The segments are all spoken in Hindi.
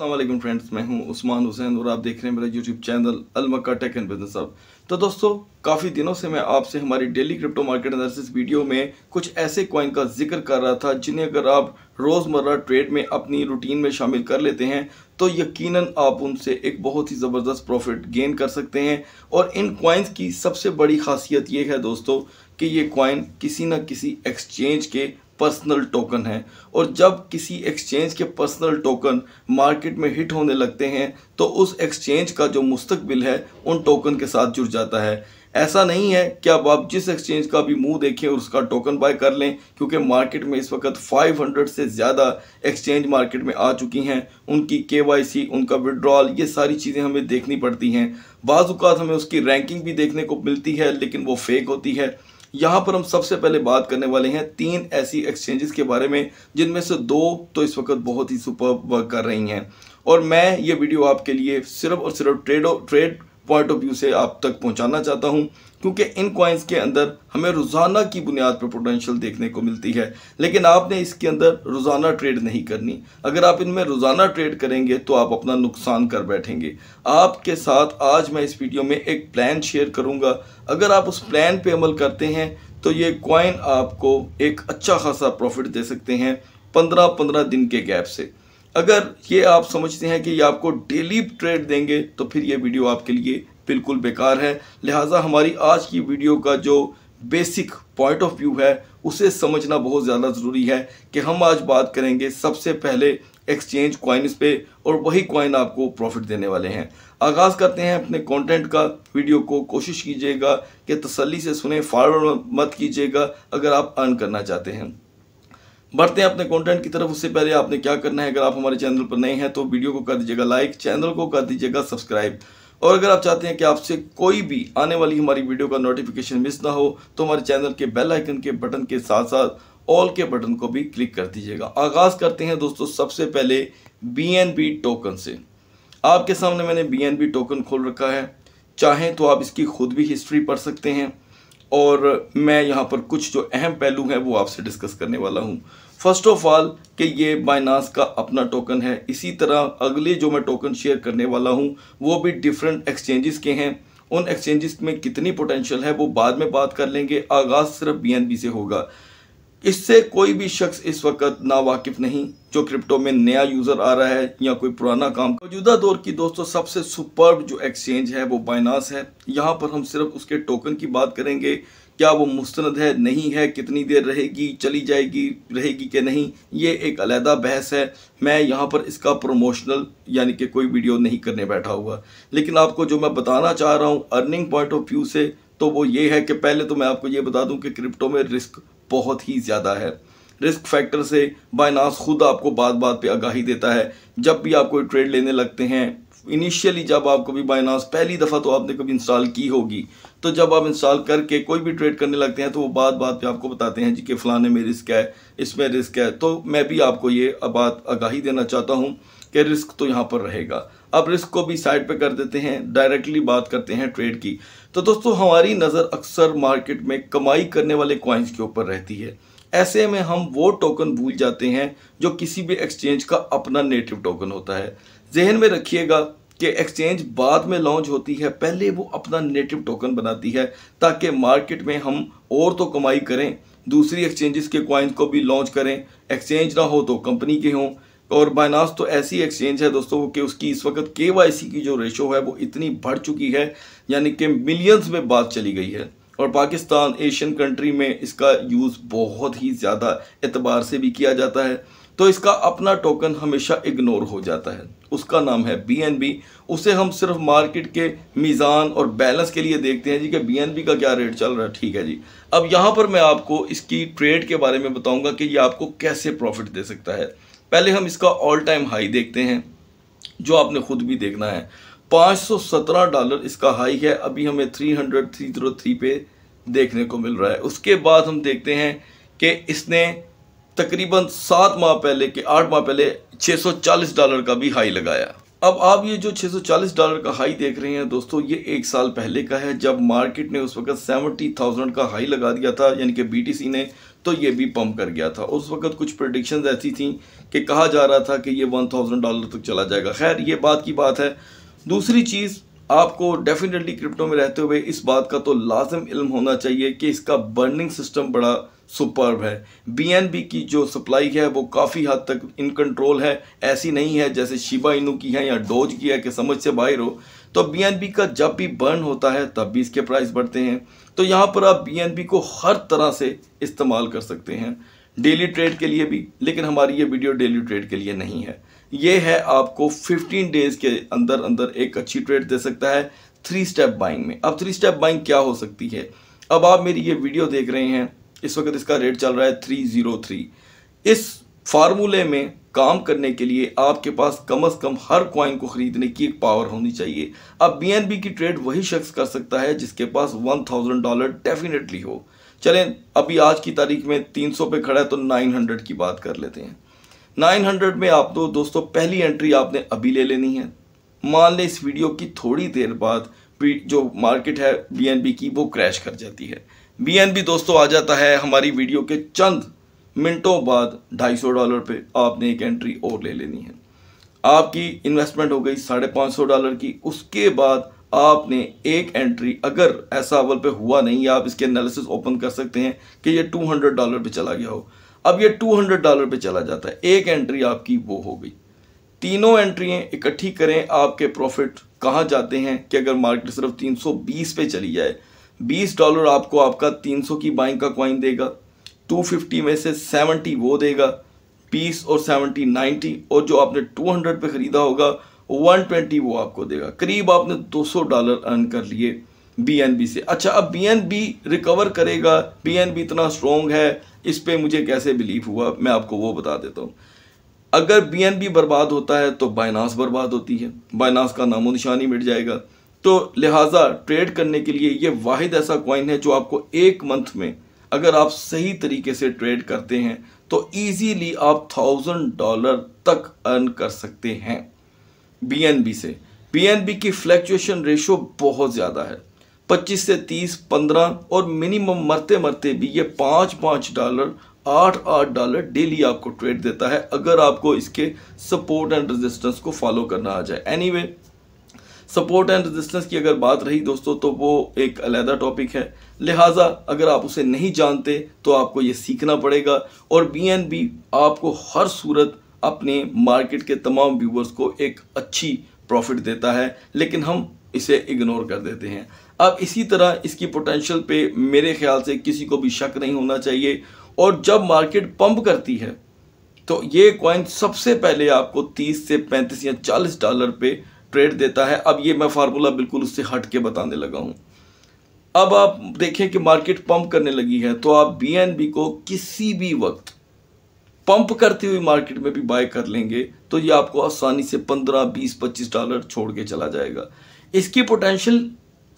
अल्लाम फ्रेंड्स मैं हूं उस्मान हुसैन और आप देख रहे हैं मेरा YouTube channel Almakka tech and business अब तो दोस्तों काफ़ी दिनों से मैं आपसे हमारी daily crypto market analysis video में कुछ ऐसे कॉइन का जिक्र कर रहा था जिन्हें अगर आप रोज़मर्रा ट्रेड में अपनी रूटीन में शामिल कर लेते हैं तो यकीनन आप उनसे एक बहुत ही ज़बरदस्त प्रॉफिट गेन कर सकते हैं और इन कॉइन्स की सबसे बड़ी खासियत ये है दोस्तों कि ये कॉइन किसी न किसी एक्सचेंज के पर्सनल टोकन है और जब किसी एक्सचेंज के पर्सनल टोकन मार्केट में हिट होने लगते हैं तो उस एक्सचेंज का जो मुस्तकबिल है उन टोकन के साथ जुड़ जाता है ऐसा नहीं है कि अब आप जिस एक्सचेंज का भी मुंह देखें और उसका टोकन बाय कर लें क्योंकि मार्केट में इस वक्त 500 से ज़्यादा एक्सचेंज मार्केट में आ चुकी हैं उनकी केवाईसी उनका विड्रॉल ये सारी चीज़ें हमें देखनी पड़ती हैं बाज़ात हमें उसकी रैंकिंग भी देखने को मिलती है लेकिन वो फेक होती है यहाँ पर हम सबसे पहले बात करने वाले हैं तीन ऐसी एक्सचेंजेस के बारे में जिनमें से दो तो इस वक्त बहुत ही सुपर वर्क कर रही हैं और मैं ये वीडियो आपके लिए सिर्फ और सिर्फ ट्रेडो ट्रेड पॉइंट ऑफ व्यू से आप तक पहुंचाना चाहता हूं क्योंकि इन क्वाइंस के अंदर हमें रोज़ाना की बुनियाद पर पोटेंशियल देखने को मिलती है लेकिन आपने इसके अंदर रोज़ाना ट्रेड नहीं करनी अगर आप इनमें रोज़ाना ट्रेड करेंगे तो आप अपना नुकसान कर बैठेंगे आपके साथ आज मैं इस वीडियो में एक प्लान शेयर करूंगा अगर आप उस प्लान पर अमल करते हैं तो ये क्वाइन आपको एक अच्छा खासा प्रॉफिट दे सकते हैं पंद्रह पंद्रह दिन के गैप से अगर ये आप समझते हैं कि ये आपको डेली ट्रेड देंगे तो फिर ये वीडियो आपके लिए बिल्कुल बेकार है लिहाजा हमारी आज की वीडियो का जो बेसिक पॉइंट ऑफ व्यू है उसे समझना बहुत ज़्यादा ज़रूरी है कि हम आज बात करेंगे सबसे पहले एक्सचेंज कॉइन्स पे और वही क्वाइन आपको प्रॉफिट देने वाले हैं आगाज़ करते हैं अपने कंटेंट का वीडियो को कोशिश कीजिएगा कि तसल्ली से सुने फॉरवर्ड मत कीजिएगा अगर आप अर्न करना चाहते हैं बढ़ते हैं अपने कंटेंट की तरफ उससे पहले आपने क्या करना है अगर आप हमारे चैनल पर नए हैं तो वीडियो को कर दीजिएगा लाइक चैनल को कर दीजिएगा सब्सक्राइब और अगर आप चाहते हैं कि आपसे कोई भी आने वाली हमारी वीडियो का नोटिफिकेशन मिस ना हो तो हमारे चैनल के बेल आइकन के बटन के साथ साथ ऑल के बटन को भी क्लिक कर दीजिएगा आगाज़ करते हैं दोस्तों सबसे पहले बी टोकन से आपके सामने मैंने बी टोकन खोल रखा है चाहें तो आप इसकी खुद भी हिस्ट्री पढ़ सकते हैं और मैं यहाँ पर कुछ जो अहम पहलू हैं वो आपसे डिस्कस करने वाला हूँ फर्स्ट ऑफ ऑल कि ये बाइनास का अपना टोकन है इसी तरह अगले जो मैं टोकन शेयर करने वाला हूँ वो भी डिफरेंट एक्सचेंजेस के हैं उन एक्सचेंजेस में कितनी पोटेंशियल है वो बाद में बात कर लेंगे आगाज़ सिर्फ बी से होगा इससे कोई भी शख्स इस वक्त ना वाकिफ नहीं जो क्रिप्टो में नया यूजर आ रहा है या कोई पुराना काम मौजूदा दौर की दोस्तों सबसे सुपर जो एक्सचेंज है वो बाइनास है यहाँ पर हम सिर्फ उसके टोकन की बात करेंगे क्या वो मुस्ंद है नहीं है कितनी देर रहेगी चली जाएगी रहेगी कि नहीं ये एक अलहदा बहस है मैं यहाँ पर इसका प्रमोशनल यानी कि कोई वीडियो नहीं करने बैठा हुआ लेकिन आपको जो मैं बताना चाह रहा हूँ अर्निंग पॉइंट ऑफ व्यू से तो वो ये है कि पहले तो मैं आपको ये बता दूं कि क्रिप्टो में रिस्क बहुत ही ज़्यादा है रिस्क फैक्टर से बायनास खुद आपको बात बात पे आगाही देता है जब भी आप कोई ट्रेड लेने लगते हैं इनिशियली जब आप कभी बायनास पहली दफ़ा तो आपने कभी इंस्टॉल की होगी तो जब आप इंस्टॉल करके कोई भी ट्रेड करने लगते हैं तो वो बात बात पे आपको बताते हैं जी कि फ़लाने में रिस्क है इसमें रिस्क है तो मैं भी आपको ये बात आगाही देना चाहता हूँ कि रिस्क तो यहाँ पर रहेगा अब रिस्क को भी साइड पे कर देते हैं डायरेक्टली बात करते हैं ट्रेड की तो दोस्तों हमारी नज़र अक्सर मार्केट में कमाई करने वाले क्वाइंस के ऊपर रहती है ऐसे में हम वो टोकन भूल जाते हैं जो किसी भी एक्सचेंज का अपना नेटिव टोकन होता है जहन में रखिएगा कि एक्सचेंज बाद में लॉन्च होती है पहले वो अपना नेटिव टोकन बनाती है ताकि मार्केट में हम और तो कमाई करें दूसरी एक्सचेंजेस के क्वाइंस को भी लॉन्च करें एक्सचेंज ना हो तो कंपनी के हों और बायनास तो ऐसी एक्सचेंज है दोस्तों कि उसकी इस वक्त के की जो रेशो है वो इतनी बढ़ चुकी है यानी कि मिलियंस में बात चली गई है और पाकिस्तान एशियन कंट्री में इसका यूज़ बहुत ही ज़्यादा एतबार से भी किया जाता है तो इसका अपना टोकन हमेशा इग्नोर हो जाता है उसका नाम है बी उसे हम सिर्फ मार्केट के मीज़ान और बैलेंस के लिए देखते हैं जी कि बी का क्या रेट चल रहा है ठीक है जी अब यहाँ पर मैं आपको इसकी ट्रेड के बारे में बताऊँगा कि ये आपको कैसे प्रॉफिट दे सकता है पहले हम इसका ऑल टाइम हाई देखते हैं जो आपने खुद भी देखना है 517 डॉलर इसका हाई है अभी हमें 300 303 पे देखने को मिल रहा है उसके बाद हम देखते हैं कि इसने तकरीबन सात माह पहले के आठ माह पहले 640 डॉलर का भी हाई लगाया अब आप ये जो 640 डॉलर का हाई देख रहे हैं दोस्तों ये एक साल पहले का है जब मार्केट ने उस वक्त 70,000 का हाई लगा दिया था यानी कि बी ने तो ये भी पम्प कर गया था उस वक्त कुछ प्रडिक्शन ऐसी थी कि कहा जा रहा था कि ये वन थाउजेंड डॉलर तक चला जाएगा खैर ये बात की बात है दूसरी चीज़ आपको डेफिनेटली क्रिप्टो में रहते हुए इस बात का तो लाजम इल्म होना चाहिए कि इसका बर्निंग सिस्टम बड़ा सुपर्ब है बीएनबी की जो सप्लाई है वो काफ़ी हद तक इन कंट्रोल है ऐसी नहीं है जैसे शिबा इनू की है या डोज की है कि समझ से बाहर हो तो बी का जब भी बर्न होता है तब भी इसके प्राइस बढ़ते हैं तो यहाँ पर आप बी को हर तरह से इस्तेमाल कर सकते हैं डेली ट्रेड के लिए भी लेकिन हमारी ये वीडियो डेली ट्रेड के लिए नहीं है ये है आपको 15 डेज़ के अंदर अंदर एक अच्छी ट्रेड दे सकता है थ्री स्टेप बाइंग में अब थ्री स्टेप बाइंग क्या हो सकती है अब आप मेरी ये वीडियो देख रहे हैं इस वक्त इसका रेट चल रहा है थ्री जीरो थ्री इस फार्मूले में काम करने के लिए आपके पास कम अज़ कम हर क्वाइन को ख़रीदने की एक पावर होनी चाहिए अब बी की ट्रेड वही शख्स कर सकता है जिसके पास वन थाउजेंड डॉलर डेफिनेटली हो चलें अभी आज की तारीख में तीन सौ पे खड़ा है तो नाइन हंड्रेड की बात कर लेते हैं नाइन हंड्रेड में आप तो दोस्तों पहली एंट्री आपने अभी ले लेनी है मान लें इस वीडियो की थोड़ी देर बाद जो मार्केट है बी की वो क्रैश कर जाती है बी दोस्तों आ जाता है हमारी वीडियो के चंद मिनटों बाद 250 डॉलर पे आपने एक एंट्री और ले लेनी है आपकी इन्वेस्टमेंट हो गई साढ़े पाँच सौ डॉलर की उसके बाद आपने एक एंट्री अगर ऐसा अवल पे हुआ नहीं आप इसके एनालिसिस ओपन कर सकते हैं कि ये 200 डॉलर पे चला गया हो अब ये 200 डॉलर पे चला जाता है एक एंट्री आपकी वो हो गई तीनों एंट्रियाँ इकट्ठी करें आपके प्रॉफिट कहाँ जाते हैं कि अगर मार्केट सिर्फ 320 पे चली जाए 20 डॉलर आपको आपका 300 की बाइंग का क्वाइन देगा 250 में से 70 वो देगा बीस और 70 90 और जो आपने 200 पे ख़रीदा होगा 120 वो आपको देगा करीब आपने 200 डॉलर अर्न कर लिए बी से अच्छा अब बी रिकवर करेगा बी इतना स्ट्रॉन्ग है इस पर मुझे कैसे बिलीव हुआ मैं आपको वो बता देता हूँ अगर बी बर्बाद होता है तो बाइनास बर्बाद होती है बाइनास का नामो निशानी मिट जाएगा तो लिहाजा ट्रेड करने के लिए ये वाहिद ऐसा कॉइन है जो आपको एक मंथ में अगर आप सही तरीके से ट्रेड करते हैं तो ईजीली आप थाउजेंड डॉलर तक अर्न कर सकते हैं बी से बी की फ्लैक्चुएशन रेशो बहुत ज़्यादा है 25 से 30, 15 और मिनिमम मरते मरते भी ये पाँच पाँच डॉलर आठ आठ डॉलर डेली आपको ट्रेड देता है अगर आपको इसके सपोर्ट एंड रेजिस्टेंस को फॉलो करना आ जाए एनीवे सपोर्ट एंड रेजिस्टेंस की अगर बात रही दोस्तों तो वो एक अलहदा टॉपिक है लिहाजा अगर आप उसे नहीं जानते तो आपको ये सीखना पड़ेगा और बी आपको हर सूरत अपने मार्केट के तमाम व्यूवर्स को एक अच्छी प्रॉफिट देता है लेकिन हम इसे इग्नोर कर देते हैं अब इसी तरह इसकी पोटेंशियल पे मेरे ख्याल से किसी को भी शक नहीं होना चाहिए और जब मार्केट पंप करती है तो ये कॉइन सबसे पहले आपको 30 से 35 या 40 डॉलर पे ट्रेड देता है अब ये मैं फार्मूला बिल्कुल उससे हट के बताने लगा हूँ अब आप देखें कि मार्केट पंप करने लगी है तो आप बी को किसी भी वक्त पंप करती हुई मार्केट में भी बाय कर लेंगे तो ये आपको आसानी से 15, 20, 25 डॉलर छोड़ के चला जाएगा इसकी पोटेंशियल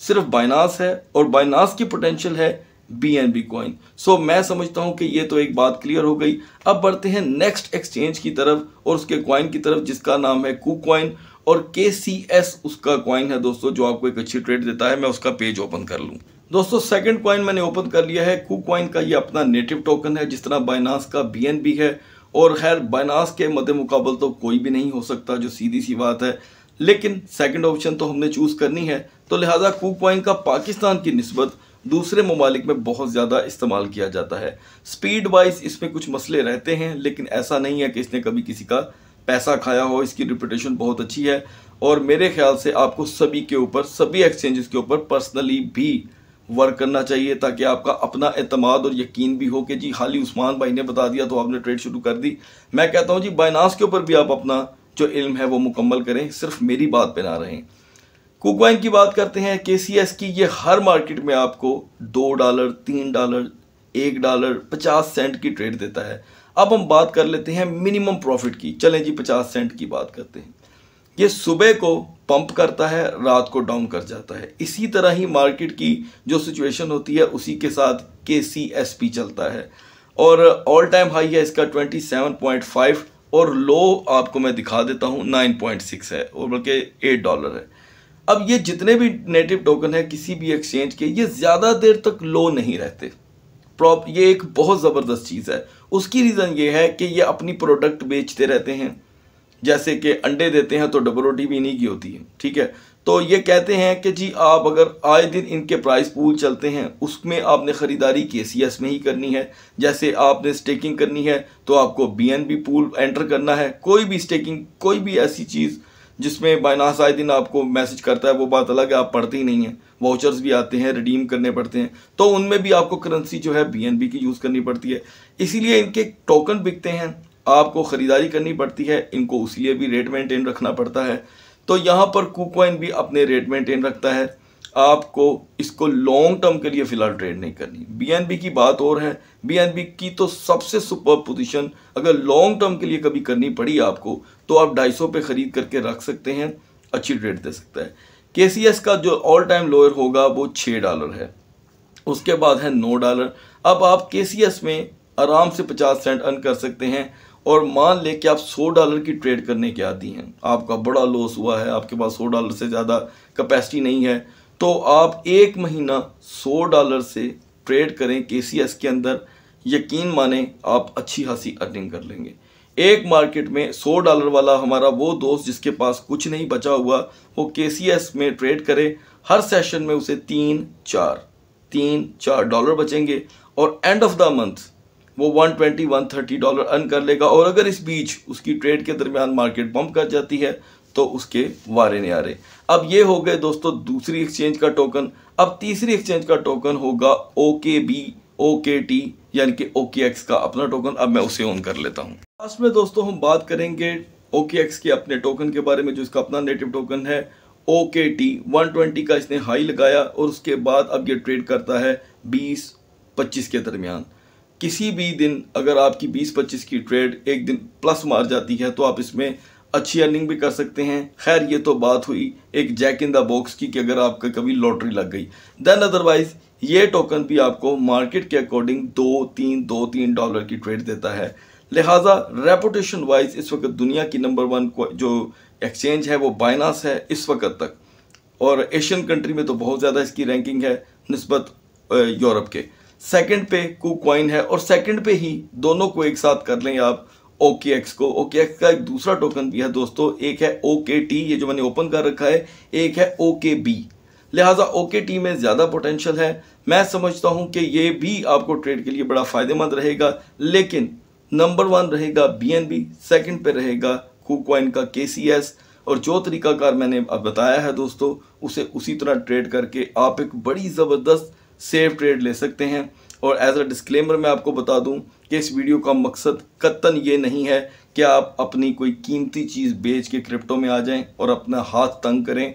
सिर्फ बाइनास है और बाइनास की पोटेंशियल है B N B coin so मैं समझता हूँ कि ये तो एक बात क्लियर हो गई अब बढ़ते हैं नेक्स्ट एक्सचेंज की तरफ और उसके कॉइन की तरफ जिसका नाम है कू कॉइन और के सी एस उसका कॉइन है दोस्तों जो आपको एक अच्छी ट्रेड देता है मैं उसका पेज ओपन कर लूँ दोस्तों सेकंड कॉइन मैंने ओपन कर लिया है कू कॉइन का ये अपना नेटिव टोकन है जिस तरह बाइनास का बी है और खैर बाइनास के मद मुकाबल तो कोई भी नहीं हो सकता जो सीधी सी बात है लेकिन सेकंड ऑप्शन तो हमने चूज़ करनी है तो लिहाजा कू कॉइन का पाकिस्तान की नस्बत दूसरे ममालिक में बहुत ज़्यादा इस्तेमाल किया जाता है स्पीड वाइज इसमें कुछ मसले रहते हैं लेकिन ऐसा नहीं है कि इसने कभी किसी का पैसा खाया हो इसकी रिपोटेशन बहुत अच्छी है और मेरे ख्याल से आपको सभी के ऊपर सभी एक्सचेंजेस के ऊपर पर्सनली भी वर्क करना चाहिए ताकि आपका अपना अतमाद और यकीन भी हो कि जी खाली उस्मान भाई ने बता दिया तो आपने ट्रेड शुरू कर दी मैं कहता हूँ जी बाइनास के ऊपर भी आप अपना जो इल्म है वो मुकम्मल करें सिर्फ मेरी बात पर ना रहें कुकवाइन की बात करते हैं के सी एस की ये हर मार्केट में आपको दो डॉलर तीन डॉलर एक डॉलर पचास सेंट की ट्रेड देता है अब हम बात कर लेते हैं मिनिमम प्रॉफिट की चलें जी पचास सेंट की बात करते हैं ये सुबह को पंप करता है रात को डाउन कर जाता है इसी तरह ही मार्केट की जो सिचुएशन होती है उसी के साथ के सी एस पी चलता है और ऑल टाइम हाई है इसका 27.5 और लो आपको मैं दिखा देता हूँ 9.6 है और बल्कि 8 डॉलर है अब ये जितने भी नेटिव टोकन है किसी भी एक्सचेंज के ये ज़्यादा देर तक लो नहीं रहते प्रॉप ये एक बहुत ज़बरदस्त चीज़ है उसकी रीज़न ये है कि ये अपनी प्रोडक्ट बेचते रहते हैं जैसे कि अंडे देते हैं तो डबल रोटी भी इन्हीं की होती है ठीक है तो ये कहते हैं कि जी आप अगर आए दिन इनके प्राइस पूल चलते हैं उसमें आपने ख़रीदारी के सी एस में ही करनी है जैसे आपने स्टेकिंग करनी है तो आपको B N B pool enter करना है कोई भी स्टेकिंग कोई भी ऐसी चीज़ जिसमें बाइनास आए दिन आपको मैसेज करता है वो बात अलग है आप पढ़ते ही नहीं हैं वाउचर्स भी आते हैं रिडीम करने पड़ते हैं तो उनमें भी आपको करेंसी जो है बी एन बी की यूज़ करनी पड़ती है इसीलिए इनके टोकन बिकते हैं आपको ख़रीदारी करनी पड़ती है इनको लिए भी रेट मेंटेन रखना पड़ता है तो यहाँ पर कुकॉइन भी अपने रेट मेंटेन रखता है आपको इसको लॉन्ग टर्म के लिए फ़िलहाल ट्रेड नहीं करनी बीएनबी की बात और है बीएनबी की तो सबसे सुपर पोजीशन अगर लॉन्ग टर्म के लिए कभी करनी पड़ी आपको तो आप ढाई सौ ख़रीद करके रख सकते हैं अच्छी ट्रेड दे सकता है के का जो ऑल टाइम लोअर होगा वो छः डॉलर है उसके बाद है नौ डॉलर अब आप के में आराम से पचास सेंट अर्न कर सकते हैं और मान ले कि आप सौ डॉलर की ट्रेड करने के आती हैं आपका बड़ा लॉस हुआ है आपके पास सौ डॉलर से ज़्यादा कैपेसिटी नहीं है तो आप एक महीना सौ डॉलर से ट्रेड करें के के अंदर यकीन माने आप अच्छी खासी अर्निंग कर लेंगे एक मार्केट में सौ डॉलर वाला हमारा वो दोस्त जिसके पास कुछ नहीं बचा हुआ वो के में ट्रेड करे हर सेशन में उसे तीन चार तीन चार डॉलर बचेंगे और एंड ऑफ द मंथ वो 120 130 डॉलर अर्न कर लेगा और अगर इस बीच उसकी ट्रेड के दरमियान मार्केट बम्प कर जाती है तो उसके वारे नहीं आ रहे अब ये हो गए दोस्तों दूसरी एक्सचेंज का टोकन अब तीसरी एक्सचेंज का टोकन होगा ओ के बी ओ के टी यानी कि ओ के एक्स का अपना टोकन अब मैं उसे ऑन कर लेता हूँ लास्ट में दोस्तों हम बात करेंगे ओ के एक्स के अपने टोकन के बारे में जो इसका अपना नेटिव टोकन है ओ के टी वन ट्वेंटी का इसने हाई लगाया और उसके बाद अब ये ट्रेड करता है बीस पच्चीस के दरमियान किसी भी दिन अगर आपकी 20-25 की ट्रेड एक दिन प्लस मार जाती है तो आप इसमें अच्छी अर्निंग भी कर सकते हैं खैर ये तो बात हुई एक जैक इन द बॉक्स की कि अगर आपका कभी लॉटरी लग गई देन अदरवाइज ये टोकन भी आपको मार्केट के अकॉर्डिंग दो तीन दो तीन डॉलर की ट्रेड देता है लिहाजा रेपुटेशन वाइज इस वक्त दुनिया की नंबर वन जो एक्सचेंज है वो बाइनास है इस वक्त तक और एशियन कंट्री में तो बहुत ज़्यादा इसकी रैंकिंग है नस्बत यूरोप के सेकंड पे क्वाइन है और सेकंड पे ही दोनों को एक साथ कर लें आप ओके एक्स को ओके एक्स का एक दूसरा टोकन भी है दोस्तों एक है के टी ये जो मैंने ओपन कर रखा है एक है के बी लिहाजा ओके टी में ज़्यादा पोटेंशियल है मैं समझता हूँ कि ये भी आपको ट्रेड के लिए बड़ा फ़ायदेमंद रहेगा लेकिन नंबर वन रहेगा बी एन बी सेकेंड पे रहेगा कुकवाइन का के सी एस और जो तरीकाकार मैंने बताया है दोस्तों उसे उसी तरह ट्रेड करके आप एक बड़ी ज़बरदस्त सेफ ट्रेड ले सकते हैं और एज अ डिस्क्लेमर मैं आपको बता दूं कि इस वीडियो का मकसद कतन ये नहीं है कि आप अपनी कोई कीमती चीज़ बेच के क्रिप्टो में आ जाएं और अपना हाथ तंग करें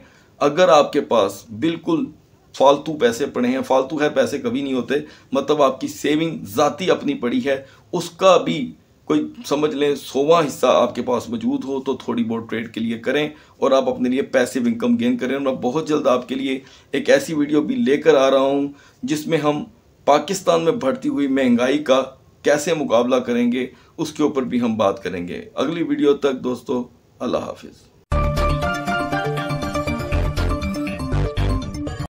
अगर आपके पास बिल्कुल फालतू पैसे पड़े हैं फालतू है पैसे कभी नहीं होते मतलब आपकी सेविंग ज़ाती अपनी पड़ी है उसका भी कोई समझ लें सोवा हिस्सा आपके पास मौजूद हो तो थोड़ी बहुत ट्रेड के लिए करें और आप अपने लिए पैसिव इनकम गेन करें और मैं बहुत जल्द आपके लिए एक ऐसी वीडियो भी लेकर आ रहा हूँ जिसमें हम पाकिस्तान में बढ़ती हुई महंगाई का कैसे मुकाबला करेंगे उसके ऊपर भी हम बात करेंगे अगली वीडियो तक दोस्तों अल्लाह हाफिज़